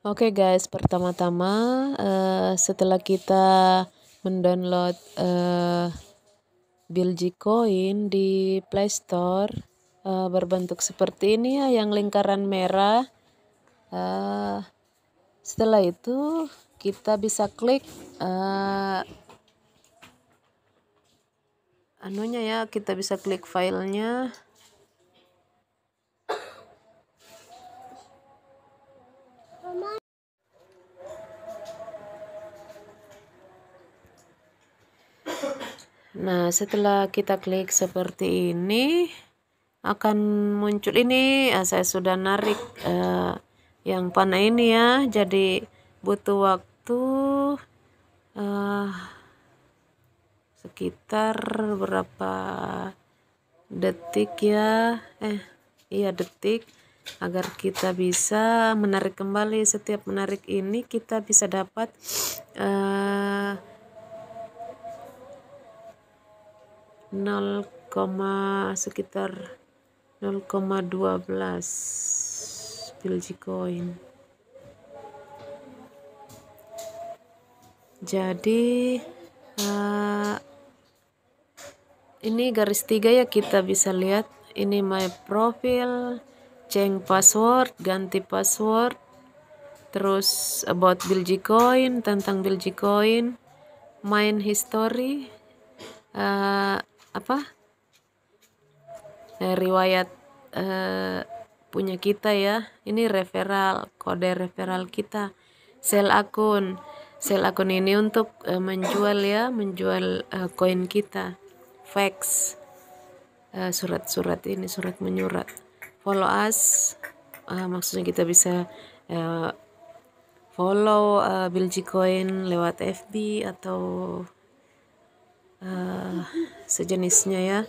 Oke okay guys, pertama-tama uh, setelah kita mendownload uh, eh, Bilji Coin di Play Store uh, berbentuk seperti ini ya, yang lingkaran merah. Uh, setelah itu kita bisa klik uh, anunya ya, kita bisa klik filenya. Nah, setelah kita klik seperti ini akan muncul ini. Ah, saya sudah narik eh, yang panah ini ya. Jadi butuh waktu eh, sekitar berapa detik ya? Eh, iya detik agar kita bisa menarik kembali setiap menarik ini kita bisa dapat Uh, 0, sekitar 0,12 coin Jadi uh, ini garis tiga ya kita bisa lihat ini my profile change password ganti password terus about coin tentang coin main history uh, apa eh, riwayat eh, punya kita ya ini referral kode referral kita sel akun sel akun ini untuk eh, menjual ya menjual eh, koin eh, kita fax eh, surat-surat eh, ini surat menyurat follow us eh, maksudnya kita bisa eh, follow uh, eh, Bilgi Coin lewat FB atau sejenisnya ya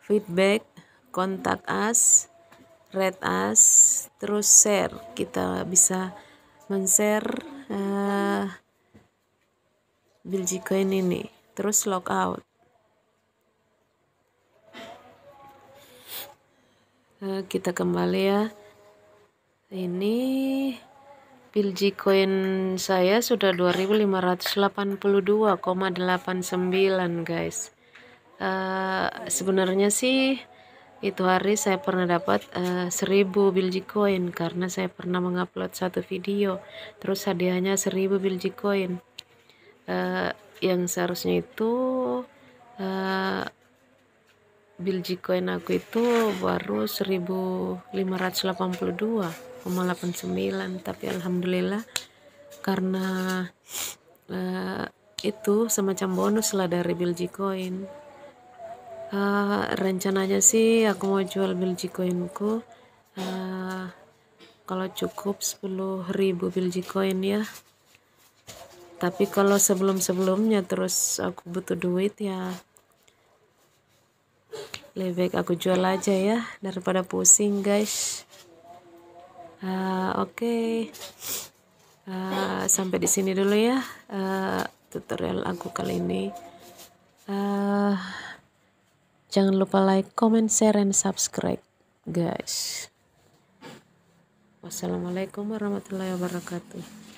feedback kontak us rate us terus share kita bisa men-share uh, coin ini terus log out uh, kita kembali ya ini coin saya sudah 2582,89 guys Eh, sebenarnya sih itu hari saya pernah dapat uh, eh, 1000 bilji koin karena saya pernah mengupload satu video terus hadiahnya 1000 bilji koin uh, eh, yang seharusnya itu uh, bilji koin aku itu baru 1582,89 tapi alhamdulillah karena uh, itu semacam bonus lah dari bilji koin uh, rencananya sih aku mau jual Bilji koinku uh, eh, kalau cukup 10.000 Bilji koin ya tapi kalau sebelum-sebelumnya terus aku butuh duit ya lebih baik aku jual aja ya daripada pusing guys uh, oke okay. uh, sampai di sini dulu ya uh, tutorial aku kali ini uh, Jangan lupa like, comment, share, and subscribe, guys. Wassalamualaikum warahmatullahi wabarakatuh.